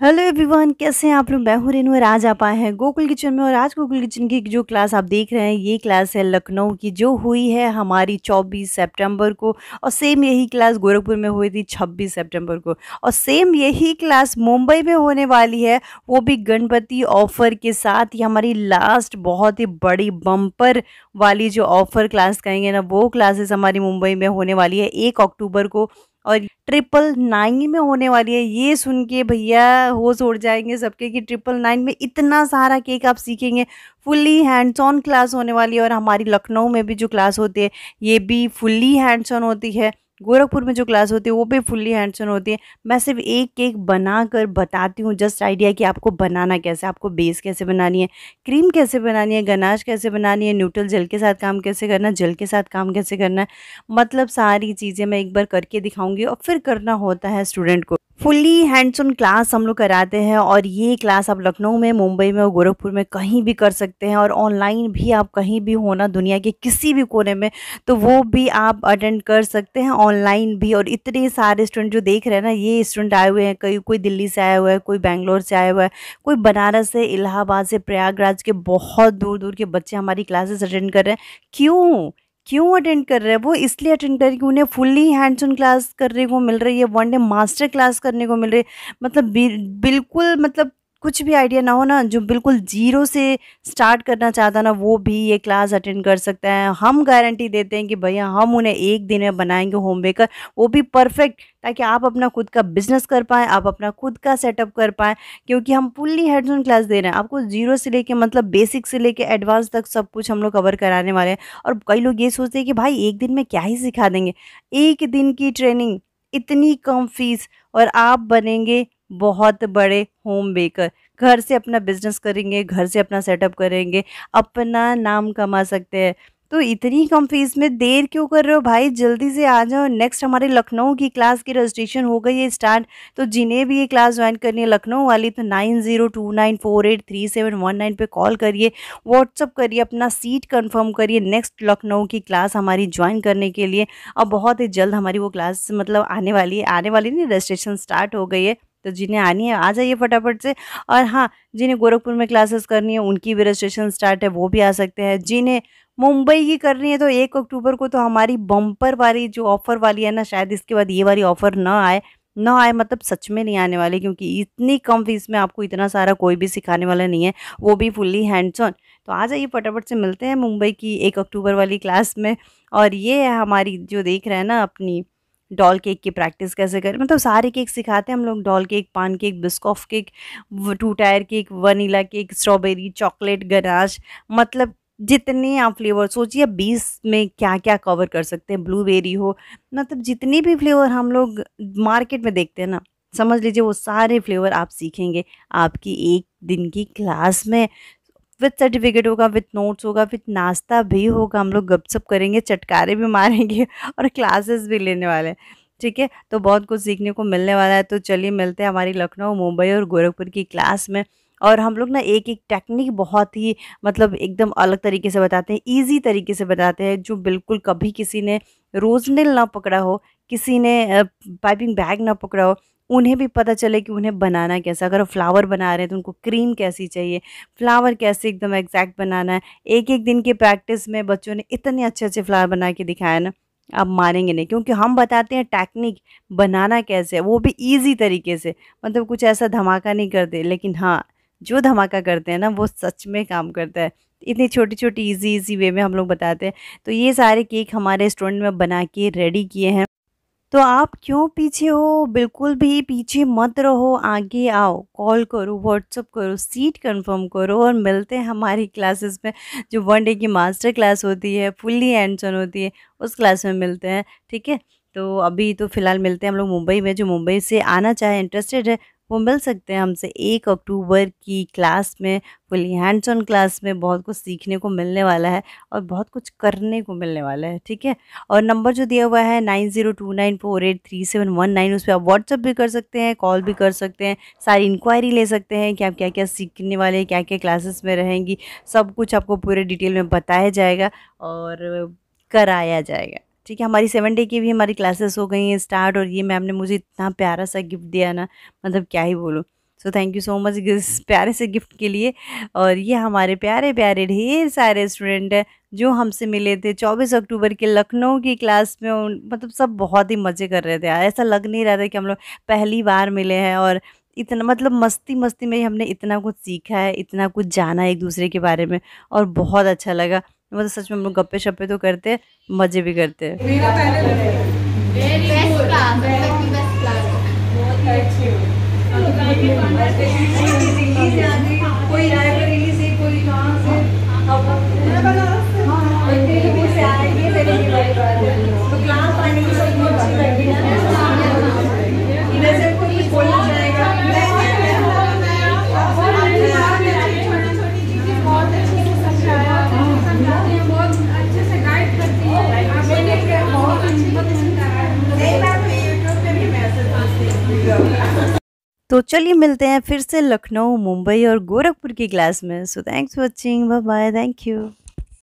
hello everyone कैसे हैं आप लोग मैं हूं रेनू और आज आप आए हैं गोकुल किचन में और आज गोकुल किचन की जो क्लास आप देख रहे हैं ये क्लास है लखनऊ की जो हुई है हमारी 24 सितंबर को और सेम यही क्लास गोरखपुर में हुई थी 26 सितंबर को और सेम यही क्लास मुंबई में होने वाली है वो भी गणपति ऑफ़र के साथ ये हमारी लास्ट बहुत ही बड़ी बम्पर वाली जो ऑफ़र क्लास कहेंगे ना वो क्लासेस हमारी मुंबई में होने वाली है एक अक्टूबर को और ट्रिपल नाइन में होने वाली है ये सुन के भैया होश उड़ जाएंगे सबके कि ट्रिपल नाइन में इतना सारा केक आप सीखेंगे फुल्ली हैंड्स ऑन क्लास होने वाली है और हमारी लखनऊ में भी जो क्लास होती है ये भी फुल्ली हैंड्स ऑन होती है गोरखपुर में जो क्लास होती है वो भी फुल्ली हैंड्स ऑन होती है मैं सिर्फ एक केक बना कर बताती हूँ जस्ट आइडिया कि आपको बनाना कैसे आपको बेस कैसे बनानी है क्रीम कैसे बनानी है गनाश कैसे बनानी है न्यूट्रल जल के साथ काम कैसे करना है जल के साथ काम कैसे करना है मतलब सारी चीज़ें मैं एक बार करके दिखाऊँगी और फिर करना होता है स्टूडेंट को फुल्ली हैंड्स ऑन क्लास हम लोग कराते हैं और ये क्लास आप लखनऊ में मुंबई में और गोरखपुर में कहीं भी कर सकते हैं और ऑनलाइन भी आप कहीं भी होना दुनिया के किसी भी कोने में तो वो भी आप अटेंड कर सकते हैं ऑनलाइन भी और इतने सारे स्टूडेंट जो देख रहे हैं ना ये स्टूडेंट आए हुए हैं कहीं कोई दिल्ली से आया हुआ है कोई बैंगलोर से आया हुआ है कोई बनारस से इलाहाबाद से प्रयागराज के बहुत दूर दूर के बच्चे हमारी क्लासेस अटेंड कर रहे हैं क्यों क्यों अटेंड कर रहे हैं वो इसलिए अटेंड कर रहे कि उन्हें फुल्ली हैंड्स ऑन क्लास करने को मिल रही है वन डे मास्टर क्लास करने को मिल रही है मतलब बिल्कुल मतलब कुछ भी आइडिया ना हो ना जो बिल्कुल ज़ीरो से स्टार्ट करना चाहता ना वो भी ये क्लास अटेंड कर सकता है हम गारंटी देते हैं कि भैया हम उन्हें एक दिन में बनाएंगे होम बेकर वो भी परफेक्ट ताकि आप अपना खुद का बिजनेस कर पाएँ आप अपना खुद का सेटअप कर पाएँ क्योंकि हम फुल्ली हेड्स क्लास दे रहे हैं आपको जीरो से लेके मतलब बेसिक से लेके एडवांस तक सब कुछ हम लोग कवर कराने वाले हैं और कई लोग ये सोचते हैं कि भाई एक दिन में क्या ही सिखा देंगे एक दिन की ट्रेनिंग इतनी कम फीस और आप बनेंगे बहुत बड़े होम बेकर घर से अपना बिजनेस करेंगे घर से अपना सेटअप करेंगे अपना नाम कमा सकते हैं तो इतनी कम फीस में देर क्यों कर रहे हो भाई जल्दी से आ जाओ नेक्स्ट हमारे लखनऊ की क्लास की रजिस्ट्रेशन हो गई है स्टार्ट तो जिन्हें भी ये क्लास ज्वाइन करनी है लखनऊ वाली तो nine zero two nine four eight three seven one nine पर कॉल करिए व्हाट्सअप करिए अपना सीट कंफर्म करिए नेक्स्ट लखनऊ की क्लास हमारी ज्वाइन करने के लिए अब बहुत ही जल्द हमारी वो क्लास मतलब आने वाली है आने वाली नहीं रजिस्ट्रेशन स्टार्ट हो गई है तो जिन्हें आनी है आ जाइए फटाफट से और हाँ जिन्हें गोरखपुर में क्लासेस करनी है उनकी भी रजिस्ट्रेशन स्टार्ट है वो भी आ सकते हैं जिन्हें मुंबई की करनी है तो एक अक्टूबर को तो हमारी बम्पर वाली जो ऑफ़र वाली है ना शायद इसके बाद ये वाली ऑफ़र ना आए ना आए मतलब सच में नहीं आने वाले क्योंकि इतनी कम फीस में आपको इतना सारा कोई भी सिखाने वाला नहीं है वो भी फुल्ली हैंड्स ऑन तो आ जाइए फटाफट से मिलते हैं मुंबई की एक अक्टूबर वाली क्लास में और ये है हमारी जो देख रहे हैं ना अपनी डॉल केक की प्रैक्टिस कैसे करें मतलब सारे केक सिखाते हैं हम लोग doll cake paan cake Biscoff cake two tier cake vanilla cake strawberry chocolate ganache मतलब जितने आप फ्लेवर सोचिए बीस में क्या क्या कवर कर सकते हैं ब्लूबेरी हो मतलब जितने भी फ्लेवर हम लोग मार्केट में देखते हैं ना समझ लीजिए वो सारे फ्लेवर आप सीखेंगे आपकी एक दिन की क्लास में विद सर्टिफिकेट होगा विद नोट्स होगा विद नाश्ता भी होगा हम लोग गपशप करेंगे चटकारे भी मारेंगे और क्लासेस भी लेने वाले हैं ठीक है तो बहुत कुछ सीखने को मिलने वाला है तो चलिए मिलते हैं हमारी लखनऊ मुंबई और गोरखपुर की क्लास में और हम लोग ना एक एक टेक्निक बहुत ही मतलब एकदम अलग तरीके से बताते हैं इजी तरीके से बताते हैं जो बिल्कुल कभी किसी ने रोजनेल ना पकड़ा हो किसी ने पाइपिंग बैग ना पकड़ा हो उन्हें भी पता चले कि उन्हें बनाना कैसा अगर वो फ्लावर बना रहे हैं तो उनको क्रीम कैसी चाहिए फ्लावर कैसे एकदम एग्जैक्ट बनाना है एक एक दिन की प्रैक्टिस में बच्चों ने इतने अच्छे अच्छे फ्लावर बना के दिखाए ना आप मानेंगे नहीं क्योंकि हम बताते हैं टेक्निक बनाना कैसे वो भी ईजी तरीके से मतलब कुछ ऐसा धमाका नहीं करते लेकिन हाँ जो धमाका करते हैं ना वो सच में काम करता है इतनी छोटी छोटी इजी इजी वे में हम लोग बताते हैं तो ये सारे केक हमारे रेस्टोरेंट में बना के रेडी किए हैं तो आप क्यों पीछे हो बिल्कुल भी पीछे मत रहो आगे आओ कॉल करो व्हाट्सअप करो सीट कंफर्म करो और मिलते हैं हमारी क्लासेस में जो वन डे की मास्टर क्लास होती है फुल्ली एंडसन होती है उस क्लास में मिलते हैं ठीक है तो अभी तो फ़िलहाल मिलते हैं हम लोग मुंबई में जो मुंबई से आना चाहे इंटरेस्टेड है वो मिल सकते हैं हमसे एक अक्टूबर की क्लास में फुली हैंड्स ऑन क्लास में बहुत कुछ सीखने को मिलने वाला है और बहुत कुछ करने को मिलने वाला है ठीक है और नंबर जो दिया हुआ है nine zero two nine four eight three seven one nine उस पर आप व्हाट्सअप भी कर सकते हैं कॉल भी कर सकते हैं सारी इंक्वायरी ले सकते हैं कि आप क्या क्या सीखने वाले हैं क्या क्या क्लासेस में रहेंगी सब कुछ आपको पूरे डिटेल में बताया जाएगा और कराया जाएगा ठीक है हमारी सेवन डे की भी हमारी क्लासेस हो गई हैं स्टार्ट और ये मैम ने मुझे इतना प्यारा सा गिफ्ट दिया ना मतलब क्या ही बोलूँ so thank you so much इस प्यारे से गिफ्ट के लिए और ये हमारे प्यारे प्यारे ढेर सारे स्टूडेंट हैं जो हमसे मिले थे 24 अक्टूबर के लखनऊ की क्लास में मतलब सब बहुत ही मज़े कर रहे थे ऐसा लग नहीं रहा था कि हम लोग पहली बार मिले हैं और इतना मतलब मस्ती मस्ती में हमने इतना कुछ सीखा है इतना कुछ जाना है एक दूसरे के बारे में और बहुत अच्छा लगा मतलब सच में हम लोग गप्पे शप्पे तो करते हैं मज़े भी करते हैं मेरा तो चलिए मिलते हैं फिर से लखनऊ मुंबई और गोरखपुर की क्लास में so thanks watching bye bye thank you